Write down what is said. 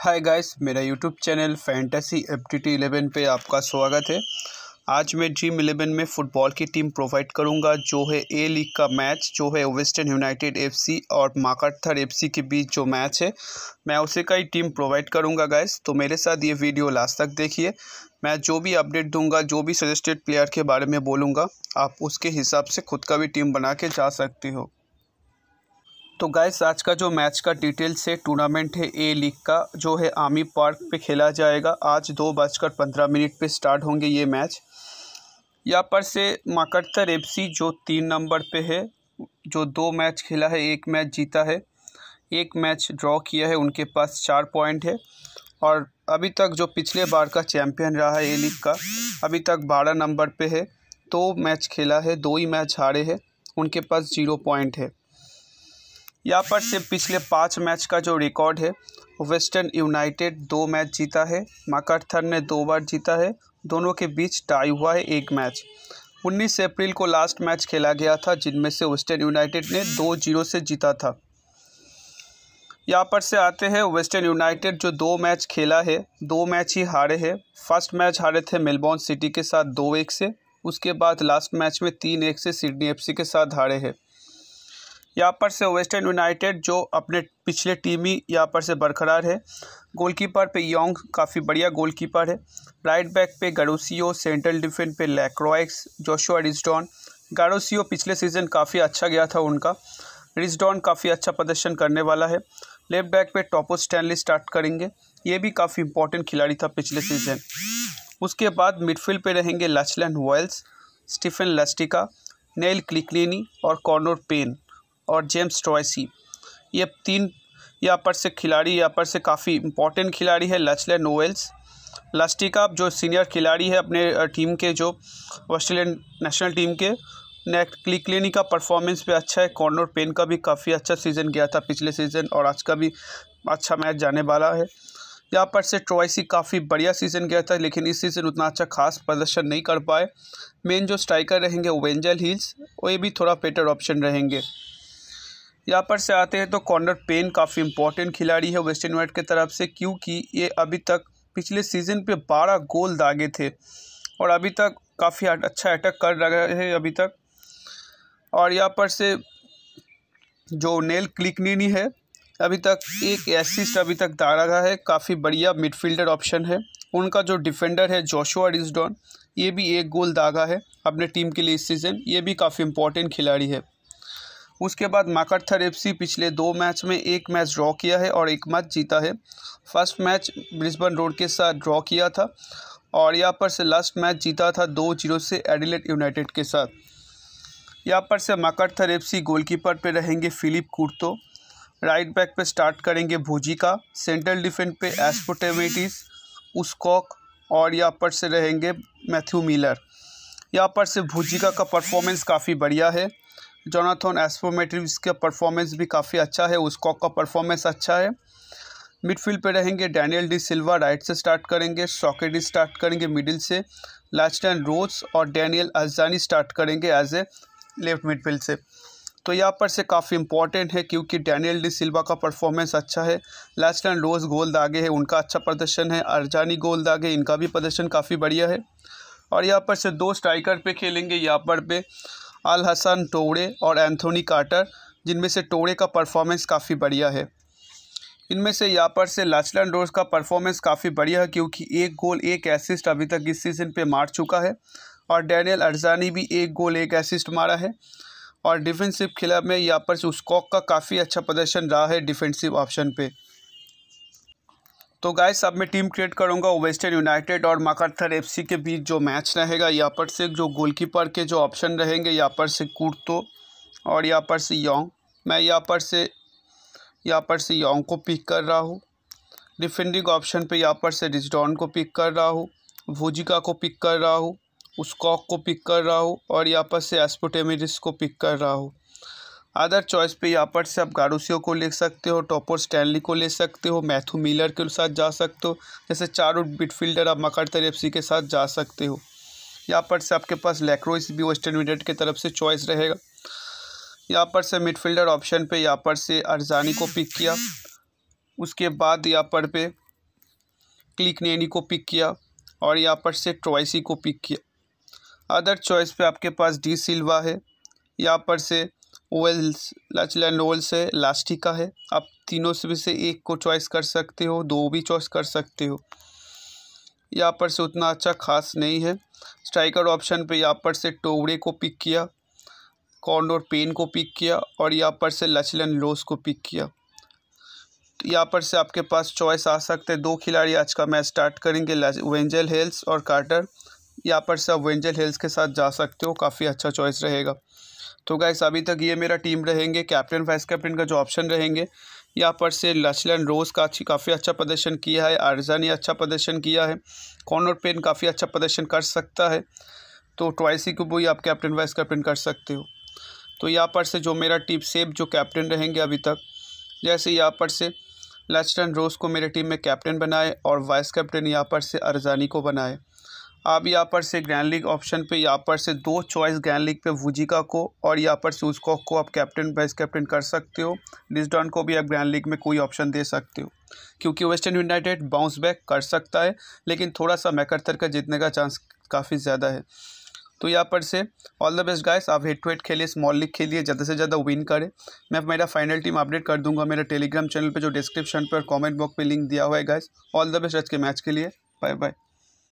हाय guys मेरा YouTube channel fantasy F T T eleven पर आपका स्वागत है आज मैं ड्रीम इलेवन में फ़ुटबॉल की टीम प्रोवाइड करूंगा जो है ए लीग का मैच जो है वेस्टर्न यूनाइटेड एफसी और माकाथर एफसी के बीच जो मैच है मैं उसे का ही टीम प्रोवाइड करूंगा गाइस तो मेरे साथ ये वीडियो लास्ट तक देखिए मैं जो भी अपडेट दूंगा जो भी सजेस्टेड प्लेयर के बारे में बोलूँगा आप उसके हिसाब से खुद का भी टीम बना के जा सकते हो तो गाइस आज का जो मैच का डिटेल से टूर्नामेंट है ए लीग का जो है आमी पार्क पे खेला जाएगा आज दो बजकर पंद्रह मिनट पे स्टार्ट होंगे ये मैच यहाँ पर से माकड़तर एफ जो तीन नंबर पे है जो दो मैच खेला है एक मैच जीता है एक मैच ड्रॉ किया है उनके पास चार पॉइंट है और अभी तक जो पिछले बार का चैम्पियन रहा है ए लीग का अभी तक बारह नंबर पर है दो तो मैच खेला है दो ही मैच हारे हैं उनके पास जीरो पॉइंट है यहाँ पर से पिछले पाँच मैच का जो रिकॉर्ड है वेस्टर्न यूनाइटेड दो मैच जीता है मकरथन ने दो बार जीता है दोनों के बीच टाई हुआ है एक मैच 19 अप्रैल को लास्ट मैच खेला गया था जिनमें से वेस्टर्न यूनाइटेड ने दो जीरो से जीता था यहाँ पर से आते हैं वेस्टर्न यूनाइटेड जो दो मैच खेला है दो मैच ही हारे हैं फर्स्ट मैच हारे थे मेलबॉर्न सिटी के साथ दो एक से उसके बाद लास्ट मैच में तीन एक से सिडनी एफसी के साथ हारे हैं यहाँ पर से वेस्टर्न यूनाइटेड जो अपने पिछले टीम ही यहाँ पर से बरकरार है गोलकीपर पे योंग काफ़ी बढ़िया गोलकीपर है राइट बैक पे गारोसियो सेंट्रल डिफेंस पे लैक्रोइक्स जोशुआ रिजडॉन गारोसियो पिछले सीजन काफ़ी अच्छा गया था उनका रिजडॉन काफ़ी अच्छा प्रदर्शन करने वाला है लेफ्ट बैक पे टॉपो स्टैनली स्टार्ट करेंगे ये भी काफ़ी इंपॉर्टेंट खिलाड़ी था पिछले सीजन उसके बाद मिडफील्ड पे रहेंगे Lachlan Wales Steven Lustica Neil Kilkenny और कॉर्नर पेन और जेम्स ट्रॉयसी ये तीन यहाँ पर से खिलाड़ी यहाँ पर से काफ़ी इंपॉर्टेंट खिलाड़ी है लचले नोवेल्स लास्टिका जो सीनियर खिलाड़ी है अपने टीम के जो ऑस्ट्रेलियन नेशनल टीम के क्लिकलेनी का परफॉर्मेंस भी अच्छा है कॉर्नर पेन का भी काफ़ी अच्छा सीज़न गया था पिछले सीज़न और आज का भी अच्छा मैच जाने वाला है यहाँ पर से ट्रॉयसी काफ़ी बढ़िया सीज़न गया था लेकिन इस सीज़न उतना अच्छा खास प्रदर्शन नहीं कर पाए मेन जो स्ट्राइकर रहेंगे वेंजल हिल्स वो ये भी थोड़ा बेटर ऑप्शन रहेंगे यहाँ पर से आते हैं तो कॉर्नर पेन काफ़ी इंपॉर्टेंट खिलाड़ी है वेस्ट इंडीज के तरफ से क्योंकि ये अभी तक पिछले सीजन पे बारह गोल दागे थे और अभी तक काफ़ी अच्छा अटैक कर रहे हैं अभी तक और यहाँ पर से जो नेल क्लिकनीनी है अभी तक एक एसिस्ट अभी तक दा रहा है काफ़ी बढ़िया मिडफील्डर ऑप्शन है उनका जो डिफेंडर है जोशुआ रिजडॉन ये भी एक गोल दागा है अपने टीम के लिए इस सीज़न ये भी काफ़ी इंपॉर्टेंट खिलाड़ी है उसके बाद माकड़थर एफसी पिछले दो मैच में एक मैच ड्रॉ किया है और एक मैच जीता है फर्स्ट मैच ब्रिस्बन रोड के साथ ड्रॉ किया था और यहाँ पर से लास्ट मैच जीता था दो जीरो से एडिलेट यूनाइटेड के साथ यहाँ पर से माकड़थर एफसी गोलकीपर पे रहेंगे फिलिप कुर्तो राइट बैक पर स्टार्ट करेंगे भूजिका सेंट्रल डिफेंस पे एस्पोटेमेटिस उसकॉक और यहाँ पर से रहेंगे मैथ्यू मिलर यहाँ पर से भुजिका का परफॉर्मेंस काफ़ी बढ़िया है जोनाथन एस्पोमेट्रिव्स का परफॉर्मेंस भी काफ़ी अच्छा है उसकॉक का परफॉर्मेंस अच्छा है मिडफील्ड पे रहेंगे डैनियल डी सिल्वा राइट से स्टार्ट करेंगे सॉकेट स्टार्ट करेंगे मिडिल से लास्टन रोज और डैनियल अजानी स्टार्ट करेंगे एज ए लेफ्ट मिडफील्ड से तो यहाँ पर से काफ़ी इंपॉर्टेंट है क्योंकि डैनियल डी सिल्वा का परफॉर्मेंस अच्छा है लास्ट एंड रोज गोल दागे है उनका अच्छा प्रदर्शन है अरजानी गोल दागे इनका भी प्रदर्शन काफ़ी बढ़िया है और यहाँ पर से दो स्ट्राइकर पे खेलेंगे यहाँ पर पे अल हसन टोड़े और एंथोनी कार्टर जिनमें से टोड़े का परफॉर्मेंस काफ़ी बढ़िया है इनमें से यापर से लाचलैंड डोर्स का परफॉर्मेंस काफ़ी बढ़िया है क्योंकि एक गोल एक एसिस्ट अभी तक इस सीज़न पे मार चुका है और डैनियल अर्जानी भी एक गोल एक एसिस्ट मारा है और डिफेंसिव खिलाफ में यापर से उसकॉक का काफ़ी अच्छा प्रदर्शन रहा है डिफेंसिव ऑप्शन पर तो गाय सब मैं टीम क्रिएट करूंगा वेस्टर्न यूनाइटेड और मकरथर एफसी के बीच जो मैच रहेगा यहाँ पर से जो गोलकीपर के जो ऑप्शन रहेंगे यहाँ पर से कुर्तो और यहाँ पर से योंग मैं यहाँ पर से यहाँ पर से योंग को पिक कर रहा हूँ डिफेंडिंग ऑप्शन पे यहाँ पर से रिजडॉन को पिक कर रहा हूँ भूजिका को पिक कर रहा हूँ उसकॉक को पिक कर रहा हूँ और यहाँ पर से एस्पोटेमिरिस को पिक कर रहा हूँ अदर चॉइस पे यहाँ पर से आप गारूसियो को ले सकते हो टॉपर स्टैनली को ले सकते हो मैथ्यू मिलर के साथ जा सकते हो जैसे चारों फील्डर आप मकर एफ के साथ जा सकते हो यहाँ पर से आपके पास लेक्रोइस भी वेस्टर्न यूनाइटेड की तरफ से चॉइस रहेगा यहाँ पर से मिडफील्डर ऑप्शन पे यहाँ पर से अरजानी को पिक किया उसके बाद यहाँ पर पे क्लिक नैनी को पिक किया और यहाँ पर से ट्रॉइसी को पिक किया अदर चॉइस पे आपके पास डी सिल्वा है यहाँ पर से वेल्स लैंड ओल्स है लास्टिका है आप तीनों से भी से एक को चॉइस कर सकते हो दो भी चॉइस कर सकते हो यहाँ पर से उतना अच्छा खास नहीं है स्ट्राइकर ऑप्शन पे यहाँ पर से टोवड़े को पिक किया कॉर्नोर पेन को पिक किया और यहाँ पर से लचलन लोस को पिक किया यहाँ पर से आपके पास चॉइस आ सकते हैं दो खिलाड़ी आज का मैच स्टार्ट करेंगे वेंजल हेल्स और कार्टर यहाँ पर से आप वेंजल हेल्स के साथ जा सकते हो काफ़ी अच्छा चॉइस रहेगा तो गाइस अभी तक ये मेरा टीम रहेंगे कैप्टन वाइस कैप्टन का जो ऑप्शन रहेंगे यहाँ पर से लचलन रोज़ का अच्छी काफ़ी अच्छा प्रदर्शन किया है आर्जा ने अच्छा प्रदर्शन किया है कॉर्नर पेन काफ़ी अच्छा प्रदर्शन कर सकता है तो ट्वाइसी को भी आप कैप्टन वाइस कैप्टन कर सकते हो तो यहाँ पर से जो मेरा टीम सेफ जो कैप्टन रहेंगे अभी तक जैसे यहाँ पर से लचलन रोज़ को मेरे टीम में कैप्टन बनाए और वाइस कैप्टन यहाँ पर से अरजानी को बनाए आप यहाँ पर से ग्रैंड लीग ऑप्शन पे यहाँ पर से दो चॉइस ग्रैंड लीग पे वुजिका को और यहाँ पर से उसको को आप कैप्टन वाइस कैप्टन कर सकते हो डिस्डॉन को भी आप ग्रैंड लीग में कोई ऑप्शन दे सकते हो क्योंकि वेस्टर्न यूनाइटेड बाउंस बैक कर सकता है लेकिन थोड़ा सा मैकर्थर का जीतने का चांस काफ़ी ज़्यादा है तो यहाँ पर से ऑल द बेस्ट गाइस आप हेड टू हेड खेलिए स्मॉल लीग खेलिए ज़्यादा से ज़्यादा विन करें मैं मेरा फाइनल टीम अपडेट कर दूंगा मेरा टेलीग्राम चैनल पे जो डिस्क्रिप्शन पर कमेंट बॉक्स पे लिंक दिया हुआ है गाइस ऑल द बेस्ट आज के मैच के लिए बाय बाय